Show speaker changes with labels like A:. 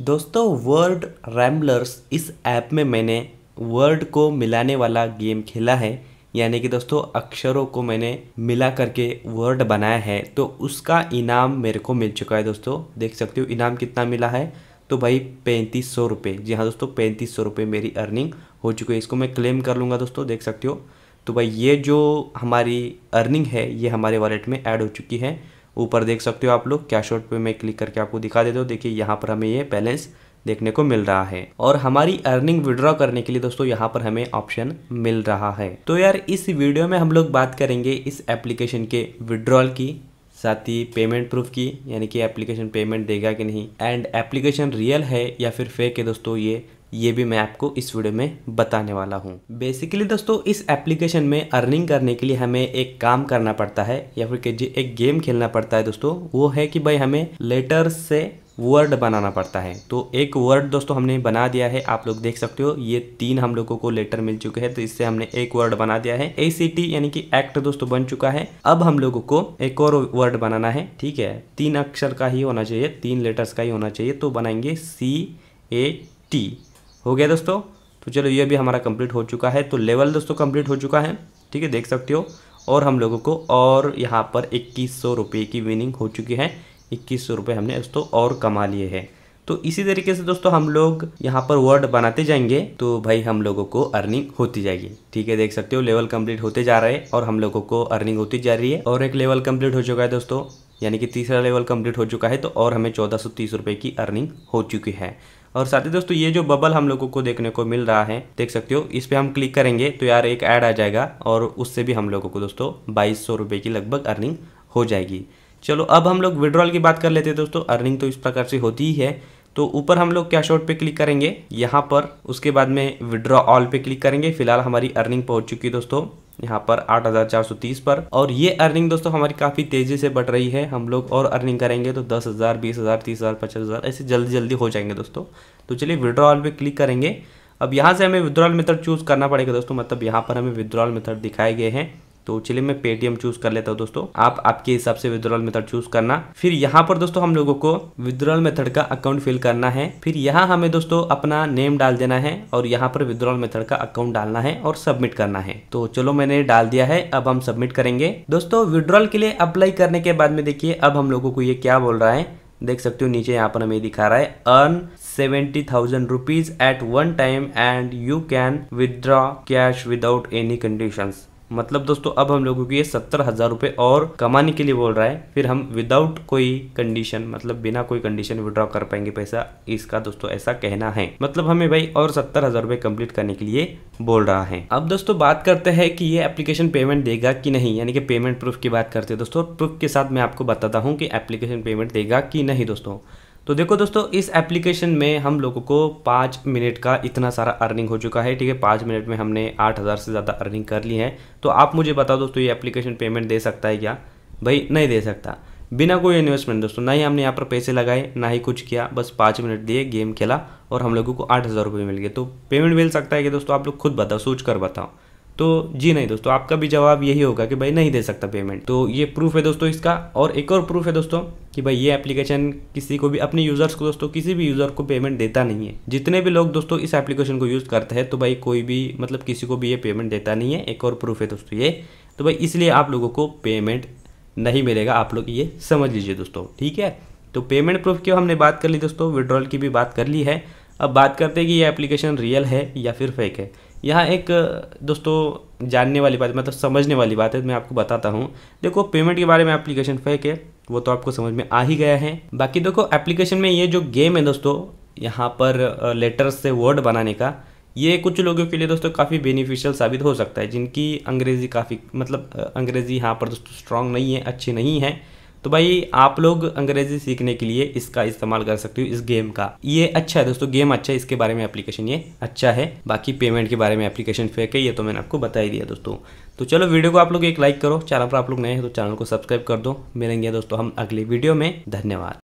A: दोस्तों वर्ड रैम्बलर्स इस ऐप में मैंने वर्ड को मिलाने वाला गेम खेला है यानी कि दोस्तों अक्षरों को मैंने मिला करके वर्ड बनाया है तो उसका इनाम मेरे को मिल चुका है दोस्तों देख सकते हो इनाम कितना मिला है तो भाई पैंतीस सौ रुपये जी हाँ दोस्तों पैंतीस सौ रुपये मेरी अर्निंग हो चुकी है इसको मैं क्लेम कर लूँगा दोस्तों देख सकते हो तो भाई ये जो हमारी अर्निंग है ये हमारे वॉलेट में ऐड हो चुकी है ऊपर देख सकते हो आप लोग कैश आउट पे मैं क्लिक करके आपको दिखा देता हूँ देखिए यहाँ पर हमें ये बैलेंस देखने को मिल रहा है और हमारी अर्निंग विड्रॉ करने के लिए दोस्तों यहाँ पर हमें ऑप्शन मिल रहा है तो यार इस वीडियो में हम लोग बात करेंगे इस एप्लीकेशन के विड्रॉल की साथ ही पेमेंट प्रूफ की यानी कि एप्लीकेशन पेमेंट देगा कि नहीं एंड एप्लीकेशन रियल है या फिर फेक है दोस्तों ये ये भी मैं आपको इस वीडियो में बताने वाला हूँ बेसिकली दोस्तों इस एप्लीकेशन में अर्निंग करने के लिए हमें एक काम करना पड़ता है या फिर एक गेम खेलना पड़ता है दोस्तों वो है कि भाई हमें लेटर से वर्ड बनाना पड़ता है तो एक वर्ड दोस्तों हमने बना दिया है आप लोग देख सकते हो ये तीन हम लोगों को लेटर मिल चुके हैं तो इससे हमने एक वर्ड बना दिया है ए सी टी यानी कि एक्ट दोस्तों बन चुका है अब हम लोगों को एक और वर्ड बनाना है ठीक है तीन अक्षर का ही होना चाहिए तीन लेटर्स का ही होना चाहिए तो बनाएंगे सी ए टी हो गया दोस्तों तो चलो ये भी हमारा कंप्लीट हो चुका है तो लेवल दोस्तों कंप्लीट हो चुका है ठीक है देख सकते हो और हम लोगों को और यहाँ पर इक्कीस सौ रुपये की विनिंग हो चुकी है इक्कीस सौ रुपये हमने दोस्तों और कमा लिए हैं तो इसी तरीके से दोस्तों हम लोग यहाँ पर वर्ड बनाते जाएंगे तो भाई हम लोगों को अर्निंग होती जाएगी ठीक है देख सकते हो लेवल कंप्लीट होते जा रहे हैं और हम लोगों को अर्निंग होती जा रही है और एक लेवल कंप्लीट हो चुका है दोस्तों यानी कि तीसरा लेवल कंप्लीट हो चुका है तो और हमें चौदह सौ तीस रुपये की अर्निंग हो चुकी है और साथ ही दोस्तों ये जो बबल हम लोगों को देखने को मिल रहा है देख सकते हो इस पर हम क्लिक करेंगे तो यार एक ऐड आ जाएगा और उससे भी हम लोगों को दोस्तों बाईस सौ की लगभग अर्निंग हो जाएगी चलो अब हम लोग विड्रॉल की बात कर लेते हैं दोस्तों अर्निंग तो इस प्रकार से होती ही है तो ऊपर हम लोग कैश आउट पे क्लिक करेंगे यहाँ पर उसके बाद में विड्रॉ ऑल पे क्लिक करेंगे फिलहाल हमारी अर्निंग पहुँच चुकी है दोस्तों यहाँ पर 8,430 पर और ये अर्निंग दोस्तों हमारी काफ़ी तेज़ी से बढ़ रही है हम लोग और अर्निंग करेंगे तो 10,000, 20,000, 30,000, 50,000 ऐसे जल्दी जल्दी हो जाएंगे दोस्तों तो चलिए विड्रॉल पे क्लिक करेंगे अब यहाँ से हमें विद्रॉल मेथड चूज़ करना पड़ेगा दोस्तों मतलब यहाँ पर हमें विद्रॉल मेथड दिखाए गए हैं तो चलिए मैं पेटीएम चूज कर लेता हूँ दोस्तों आप आपके हिसाब से विद्रॉल मेथड चूज करना फिर यहाँ पर दोस्तों हम लोगों को विद्रॉल मेथड का अकाउंट फिल करना है फिर यहाँ हमें दोस्तों अपना नेम डाल देना है और यहाँ पर विद्रॉल मेथड का अकाउंट डालना है और सबमिट करना है तो चलो मैंने डाल दिया है अब हम सबमिट करेंगे दोस्तों विड्रॉल के लिए अप्लाई करने के बाद में देखिए अब हम लोगों को ये क्या बोल रहा है देख सकते हो नीचे यहाँ पर हमें दिखा रहा है earn seventy thousand rupees at one time and you can withdraw cash without any conditions मतलब दोस्तों अब हम लोगों को ये सत्तर हज़ार रुपये और कमाने के लिए बोल रहा है फिर हम विदाउट कोई कंडीशन मतलब बिना कोई कंडीशन विड्रॉ कर पाएंगे पैसा इसका दोस्तों ऐसा कहना है मतलब हमें भाई और सत्तर हज़ार रुपये कम्प्लीट करने के लिए बोल रहा है अब दोस्तों बात करते हैं कि ये एप्लीकेशन पेमेंट देगा कि नहीं यानी कि पेमेंट प्रूफ की बात करते हैं दोस्तों प्रूफ के साथ मैं आपको बताता हूँ कि एप्लीकेशन पेमेंट देगा कि नहीं दोस्तों तो देखो दोस्तों इस एप्लीकेशन में हम लोगों को पाँच मिनट का इतना सारा अर्निंग हो चुका है ठीक है पाँच मिनट में हमने आठ हज़ार से ज़्यादा अर्निंग कर ली है तो आप मुझे बताओ दोस्तों ये एप्लीकेशन पेमेंट दे सकता है क्या भाई नहीं दे सकता बिना कोई इन्वेस्टमेंट दोस्तों ना ही हमने यहाँ पर पैसे लगाए ना ही कुछ किया बस पाँच मिनट दिए गेम खेला और हम लोगों को आठ हज़ार रुपये मिल गए तो पेमेंट मिल सकता है कि दोस्तों आप लोग खुद बताओ सोच कर बताओ तो जी नहीं दोस्तों आपका भी जवाब यही होगा कि भाई नहीं दे सकता पेमेंट तो ये प्रूफ है दोस्तों इसका और एक और प्रूफ है दोस्तों कि भाई ये एप्लीकेशन किसी को भी अपने यूज़र्स को दोस्तों किसी भी यूज़र को पेमेंट देता नहीं है जितने भी लोग दोस्तों इस एप्लीकेशन को यूज़ करते हैं तो भाई कोई भी मतलब किसी को भी ये पेमेंट देता नहीं है एक और प्रूफ है दोस्तों ये तो भाई इसलिए आप लोगों को पेमेंट नहीं मिलेगा आप लोग ये समझ लीजिए दोस्तों ठीक है तो पेमेंट प्रूफ की हमने बात कर ली दोस्तों विड्रॉल की भी बात कर ली है अब बात करते हैं कि ये एप्लीकेशन रियल है या फिर फेक है यहाँ एक दोस्तों जानने वाली बात मतलब समझने वाली बात है मैं आपको बताता हूँ देखो पेमेंट के बारे में एप्लीकेशन फेक है वो तो आपको समझ में आ ही गया है बाकी देखो एप्लीकेशन में ये जो गेम है दोस्तों यहाँ पर लेटर्स से वर्ड बनाने का ये कुछ लोगों के लिए दोस्तों काफ़ी बेनिफिशियल साबित हो सकता है जिनकी अंग्रेज़ी काफ़ी मतलब अंग्रेज़ी यहाँ पर दोस्तों स्ट्रांग नहीं है अच्छी नहीं है तो भाई आप लोग अंग्रेजी सीखने के लिए इसका इस्तेमाल कर सकते हो इस गेम का ये अच्छा है दोस्तों गेम अच्छा है इसके बारे में एप्लीकेशन ये अच्छा है बाकी पेमेंट के बारे में एप्लीकेशन फेक है ये तो मैंने आपको बता ही दिया दोस्तों तो चलो वीडियो को आप लोग एक लाइक करो चैनल पर आप लोग नए हैं तो चैनल को सब्सक्राइब कर दो मिलेंगे दोस्तों हम अगली वीडियो में धन्यवाद